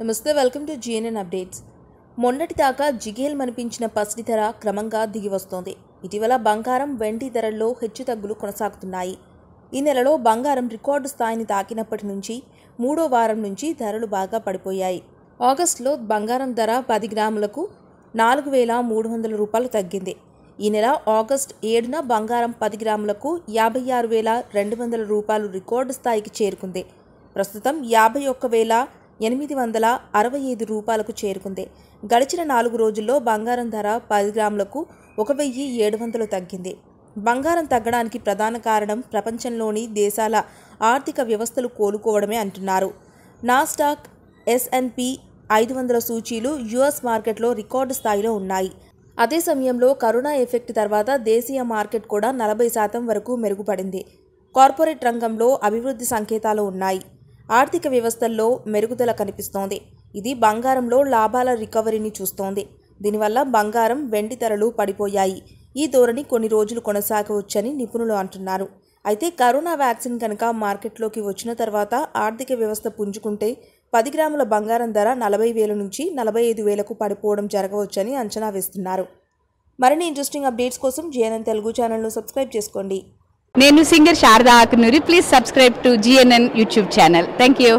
నమస్తే welcome to GNN updates మొన్నటి దాకా జిగేల్ మనిపించిన పసిడి ధర క్రమంగా దిగి వస్తోంది ఇటీవల బంగారం వెండి ధరల్లో హెచ్చుతగ్గులు కొనసాగుతున్నాయి ఈ నెలలో బంగారం రికార్డు స్థాయిని తాకినప్పటి నుంచి మూడో వారం నుంచి ధరలు బాగా పడిపోయాయి ఆగస్టులో బంగారం ధర పది గ్రాములకు నాలుగు వేల మూడు వందల రూపాయలు తగ్గింది ఈ నెల ఆగస్ట్ ఏడున బంగారం పది గ్రాములకు యాభై ఆరు వేల రెండు వందల రూపాయలు రికార్డు స్థాయికి చేరుకుంది ప్రస్తుతం యాభై ఒక్క వేల ఎనిమిది వందల అరవై ఐదు రూపాయలకు చేరుకుంది గడిచిన నాలుగు రోజుల్లో బంగారం ధర పది గ్రాములకు ఒక వెయ్యి ఏడు వందలు తగ్గింది బంగారం తగ్గడానికి ప్రధాన కారణం ప్రపంచంలోని దేశాల ఆర్థిక వ్యవస్థలు కోలుకోవడమే అంటున్నారు నాస్టాక్ ఎస్ఎన్పి ఐదు వందల సూచీలు యుఎస్ మార్కెట్లో రికార్డు స్థాయిలో ఉన్నాయి అదే సమయంలో కరోనా ఎఫెక్ట్ తర్వాత దేశీయ మార్కెట్ కూడా నలభై శాతం వరకు మెరుగుపడింది కార్పొరేట్ రంగంలో అభివృద్ధి సంకేతాలు ఉన్నాయి ఆర్థిక వ్యవస్థల్లో మెరుగుదల కనిపిస్తోంది ఇది బంగారంలో లాభాల రికవరీని చూస్తోంది దీనివల్ల బంగారం వెండి ధరలు పడిపోయాయి ఈ ధోరణి కొన్ని రోజులు కొనసాగవచ్చని నిపుణులు అంటున్నారు అయితే కరోనా వ్యాక్సిన్ కనుక మార్కెట్లోకి వచ్చిన తర్వాత ఆర్థిక వ్యవస్థ పుంజుకుంటే పది గ్రాముల బంగారం ధర నలభై వేల నుంచి నలభై ఐదు వేలకు పడిపోవడం జరగవచ్చని అంచనా వేస్తున్నారు మరిన్ని ఇంట్రెస్టింగ్ అప్డేట్స్ కోసం జేఎన్ఎన్ తెలుగు ఛానల్ను సబ్స్క్రైబ్ చేసుకోండి నేను singer Sharada Akunuri please subscribe to GNN YouTube channel thank you